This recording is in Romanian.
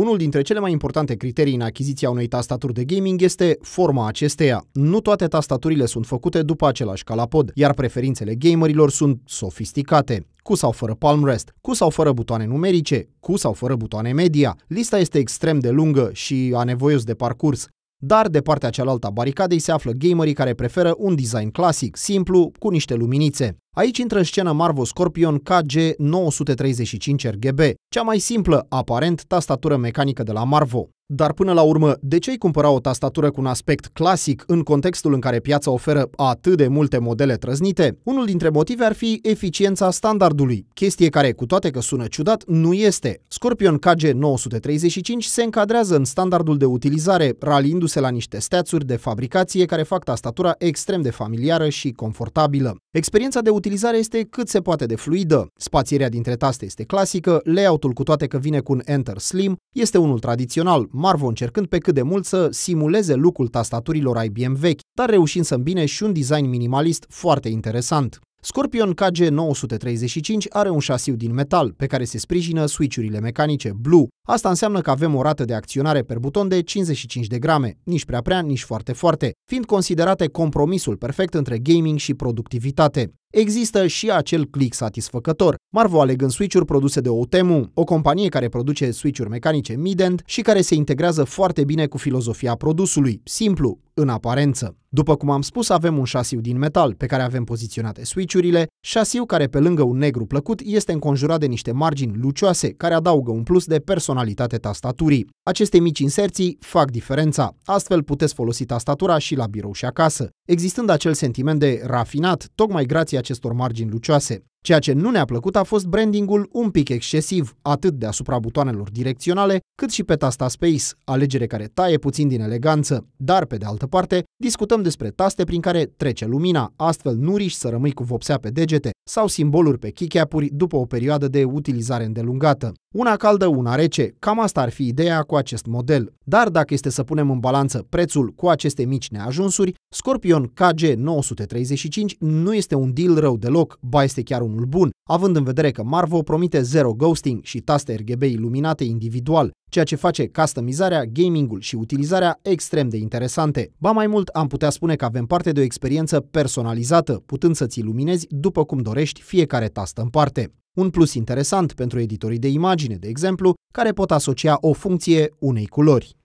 Unul dintre cele mai importante criterii în achiziția unei tastaturi de gaming este forma acesteia. Nu toate tastaturile sunt făcute după același calapod, iar preferințele gamerilor sunt sofisticate cu sau fără palm rest, cu sau fără butoane numerice, cu sau fără butoane media. Lista este extrem de lungă și anevoios de parcurs, dar de partea cealaltă a baricadei se află gamerii care preferă un design clasic, simplu, cu niște luminițe. Aici intră în scenă Marvo Scorpion KG935 RGB, cea mai simplă, aparent, tastatură mecanică de la Marvo. Dar până la urmă, de ce i cumpăra o tastatură cu un aspect clasic în contextul în care piața oferă atât de multe modele trăznite? Unul dintre motive ar fi eficiența standardului, chestie care, cu toate că sună ciudat, nu este. Scorpion KG935 se încadrează în standardul de utilizare, raliindu se la niște steațuri de fabricație care fac tastatura extrem de familiară și confortabilă. Experiența de utilizare utilizarea este cât se poate de fluidă. Spațierea dintre taste este clasică, layout-ul cu toate că vine cu un Enter Slim este unul tradițional, Marvo încercând pe cât de mult să simuleze lucrul tastaturilor IBM vechi, dar reușind să îmbine și un design minimalist foarte interesant. Scorpion KG935 are un șasiu din metal, pe care se sprijină switch-urile mecanice Blue. Asta înseamnă că avem o rată de acționare per buton de 55 de grame, nici prea prea, nici foarte foarte, fiind considerate compromisul perfect între gaming și productivitate. Există și acel click satisfăcător. Marvo alegând switch-uri produse de Outemu, o companie care produce switch-uri mecanice mid-end și care se integrează foarte bine cu filozofia produsului. Simplu, în aparență. După cum am spus, avem un șasiu din metal, pe care avem poziționate switch-urile, șasiu care pe lângă un negru plăcut este înconjurat de niște margini lucioase care adaugă un plus de personalitate tastaturii. Aceste mici inserții fac diferența, astfel puteți folosi tastatura și la birou și acasă, existând acel sentiment de rafinat, tocmai grație acestor margini lucioase. Ceea ce nu ne-a plăcut a fost brandingul un pic excesiv, atât deasupra butoanelor direcționale, cât și pe tasta Space, alegere care taie puțin din eleganță. Dar, pe de altă parte, discutăm despre taste prin care trece lumina, astfel nu riși să rămâi cu vopsea pe degete sau simboluri pe keycap-uri după o perioadă de utilizare îndelungată. Una caldă, una rece, cam asta ar fi ideea cu acest model. Dar dacă este să punem în balanță prețul cu aceste mici neajunsuri, Scorpion KG935 nu este un deal rău deloc, ba este chiar un unul bun, având în vedere că Marvo promite zero ghosting și taste RGB iluminate individual, ceea ce face customizarea, gamingul și utilizarea extrem de interesante. Ba mai mult, am putea spune că avem parte de o experiență personalizată, putând să-ți iluminezi după cum dorești fiecare tastă în parte. Un plus interesant pentru editorii de imagine, de exemplu, care pot asocia o funcție unei culori.